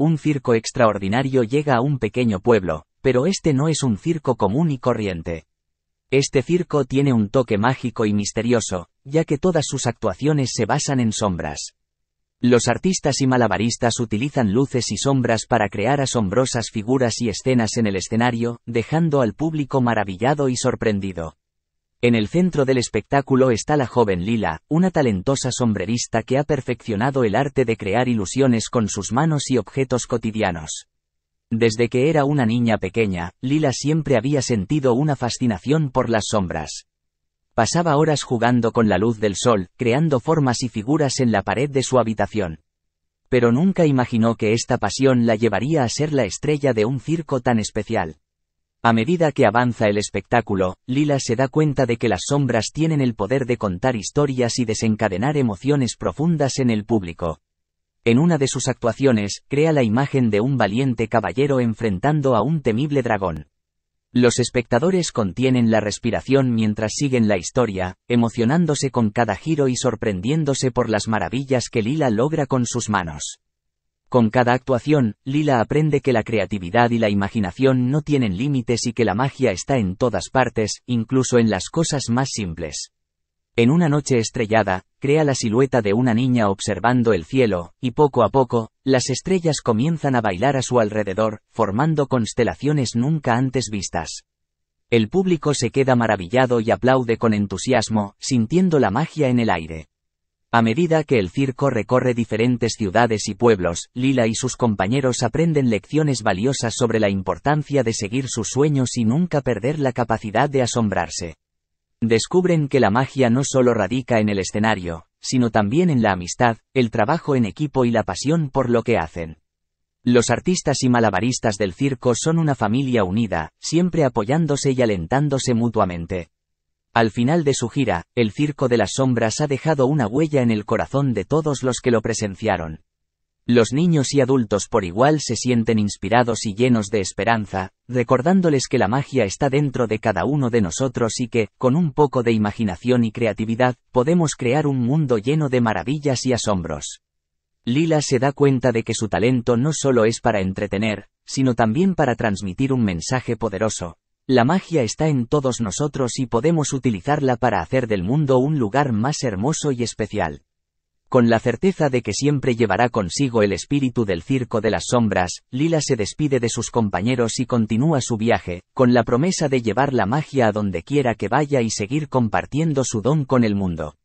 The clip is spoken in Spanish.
un circo extraordinario llega a un pequeño pueblo, pero este no es un circo común y corriente. Este circo tiene un toque mágico y misterioso, ya que todas sus actuaciones se basan en sombras. Los artistas y malabaristas utilizan luces y sombras para crear asombrosas figuras y escenas en el escenario, dejando al público maravillado y sorprendido. En el centro del espectáculo está la joven Lila, una talentosa sombrerista que ha perfeccionado el arte de crear ilusiones con sus manos y objetos cotidianos. Desde que era una niña pequeña, Lila siempre había sentido una fascinación por las sombras. Pasaba horas jugando con la luz del sol, creando formas y figuras en la pared de su habitación. Pero nunca imaginó que esta pasión la llevaría a ser la estrella de un circo tan especial. A medida que avanza el espectáculo, Lila se da cuenta de que las sombras tienen el poder de contar historias y desencadenar emociones profundas en el público. En una de sus actuaciones, crea la imagen de un valiente caballero enfrentando a un temible dragón. Los espectadores contienen la respiración mientras siguen la historia, emocionándose con cada giro y sorprendiéndose por las maravillas que Lila logra con sus manos. Con cada actuación, Lila aprende que la creatividad y la imaginación no tienen límites y que la magia está en todas partes, incluso en las cosas más simples. En una noche estrellada, crea la silueta de una niña observando el cielo, y poco a poco, las estrellas comienzan a bailar a su alrededor, formando constelaciones nunca antes vistas. El público se queda maravillado y aplaude con entusiasmo, sintiendo la magia en el aire. A medida que el circo recorre diferentes ciudades y pueblos, Lila y sus compañeros aprenden lecciones valiosas sobre la importancia de seguir sus sueños y nunca perder la capacidad de asombrarse. Descubren que la magia no solo radica en el escenario, sino también en la amistad, el trabajo en equipo y la pasión por lo que hacen. Los artistas y malabaristas del circo son una familia unida, siempre apoyándose y alentándose mutuamente. Al final de su gira, el Circo de las Sombras ha dejado una huella en el corazón de todos los que lo presenciaron. Los niños y adultos por igual se sienten inspirados y llenos de esperanza, recordándoles que la magia está dentro de cada uno de nosotros y que, con un poco de imaginación y creatividad, podemos crear un mundo lleno de maravillas y asombros. Lila se da cuenta de que su talento no solo es para entretener, sino también para transmitir un mensaje poderoso, la magia está en todos nosotros y podemos utilizarla para hacer del mundo un lugar más hermoso y especial. Con la certeza de que siempre llevará consigo el espíritu del circo de las sombras, Lila se despide de sus compañeros y continúa su viaje, con la promesa de llevar la magia a donde quiera que vaya y seguir compartiendo su don con el mundo.